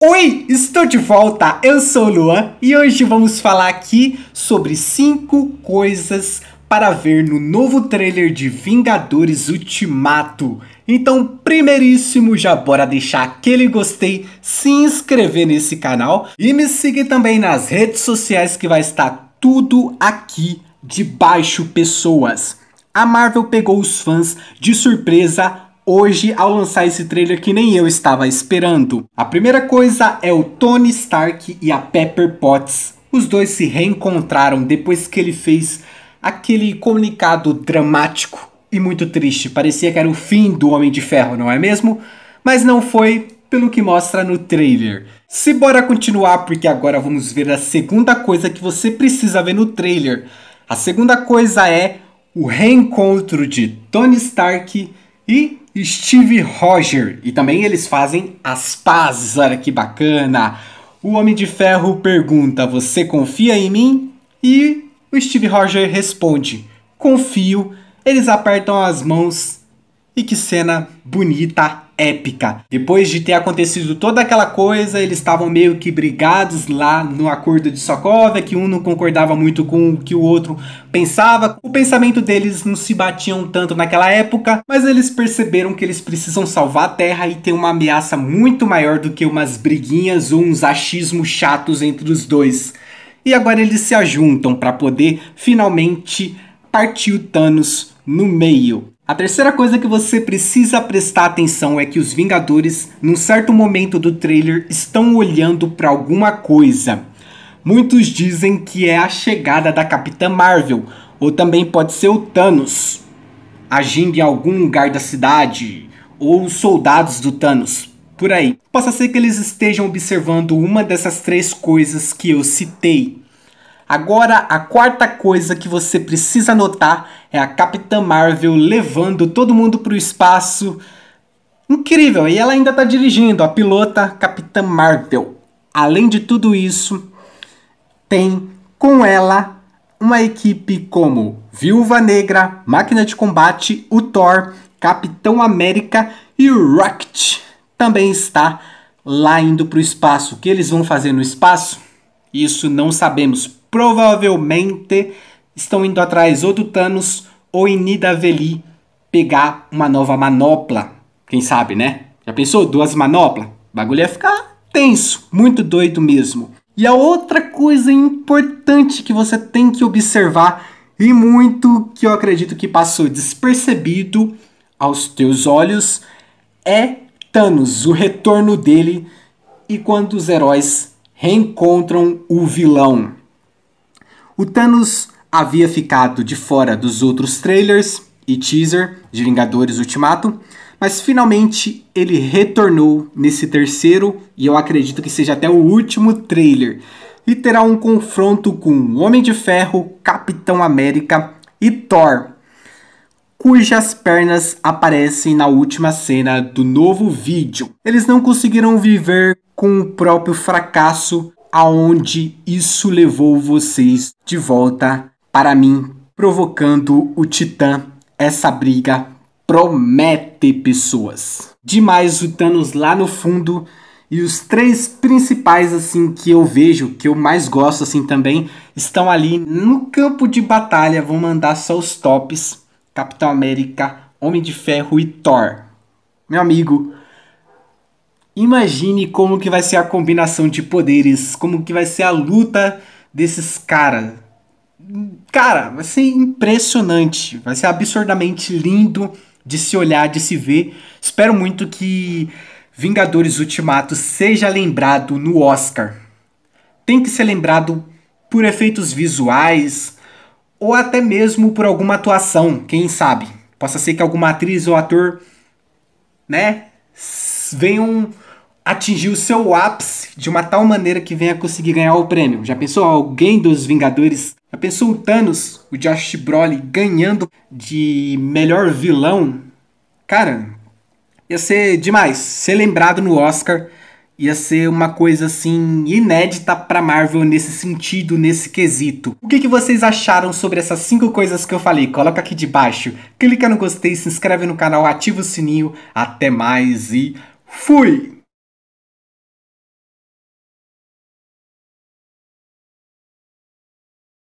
Oi, estou de volta. Eu sou o Luan e hoje vamos falar aqui sobre 5 coisas para ver no novo trailer de Vingadores Ultimato. Então, primeiríssimo, já bora deixar aquele gostei, se inscrever nesse canal e me seguir também nas redes sociais que vai estar tudo aqui de baixo pessoas. A Marvel pegou os fãs de surpresa hoje ao lançar esse trailer que nem eu estava esperando. A primeira coisa é o Tony Stark e a Pepper Potts. Os dois se reencontraram depois que ele fez aquele comunicado dramático e muito triste. Parecia que era o fim do Homem de Ferro, não é mesmo? Mas não foi, pelo que mostra no trailer. Se bora continuar, porque agora vamos ver a segunda coisa que você precisa ver no trailer. A segunda coisa é o reencontro de Tony Stark e Steve Roger. E também eles fazem as pazes, olha que bacana. O Homem de Ferro pergunta: Você confia em mim? E o Steve Roger responde: Confio. Eles apertam as mãos. E que cena bonita épica. Depois de ter acontecido toda aquela coisa, eles estavam meio que brigados lá no acordo de Sokovia, que um não concordava muito com o que o outro pensava. O pensamento deles não se batiam tanto naquela época, mas eles perceberam que eles precisam salvar a Terra e tem uma ameaça muito maior do que umas briguinhas ou uns achismos chatos entre os dois. E agora eles se ajuntam para poder finalmente partir o Thanos no meio. A terceira coisa que você precisa prestar atenção é que os Vingadores, num certo momento do trailer, estão olhando para alguma coisa. Muitos dizem que é a chegada da Capitã Marvel, ou também pode ser o Thanos agindo em algum lugar da cidade, ou os soldados do Thanos, por aí. Possa ser que eles estejam observando uma dessas três coisas que eu citei. Agora, a quarta coisa que você precisa notar é a Capitã Marvel levando todo mundo para o espaço. Incrível! E ela ainda está dirigindo, a pilota Capitã Marvel. Além de tudo isso, tem com ela uma equipe como Viúva Negra, Máquina de Combate, o Thor, Capitão América e o Rocket. Também está lá indo para o espaço. O que eles vão fazer no espaço? Isso não sabemos. Provavelmente estão indo atrás ou do Thanos ou em Nidavellir pegar uma nova manopla. Quem sabe, né? Já pensou? Duas manoplas? O bagulho ia ficar tenso, muito doido mesmo. E a outra coisa importante que você tem que observar, e muito que eu acredito que passou despercebido aos teus olhos, é Thanos, o retorno dele e quando os heróis reencontram o vilão. O Thanos havia ficado de fora dos outros trailers e teaser de Vingadores Ultimato, mas finalmente ele retornou nesse terceiro e eu acredito que seja até o último trailer e terá um confronto com Homem de Ferro, Capitão América e Thor, cujas pernas aparecem na última cena do novo vídeo. Eles não conseguiram viver com o próprio fracasso, aonde isso levou vocês de volta para mim, provocando o Titã. Essa briga promete pessoas. Demais o Thanos lá no fundo e os três principais assim que eu vejo, que eu mais gosto assim também, estão ali no campo de batalha. Vou mandar só os tops: Capitão América, Homem de Ferro e Thor. Meu amigo, Imagine como que vai ser a combinação de poderes, como que vai ser a luta desses caras. Cara, vai ser impressionante, vai ser absurdamente lindo de se olhar, de se ver. Espero muito que Vingadores Ultimato seja lembrado no Oscar. Tem que ser lembrado por efeitos visuais ou até mesmo por alguma atuação, quem sabe. Possa ser que alguma atriz ou ator, né, venham atingir o seu ápice de uma tal maneira que venha conseguir ganhar o prêmio. Já pensou alguém dos Vingadores? Já pensou o Thanos, o Josh Brolin, ganhando de melhor vilão? Cara, ia ser demais. Ser lembrado no Oscar ia ser uma coisa assim inédita para Marvel nesse sentido, nesse quesito. O que, que vocês acharam sobre essas cinco coisas que eu falei? Coloca aqui debaixo. Clica no gostei, se inscreve no canal, ativa o sininho. Até mais e fui!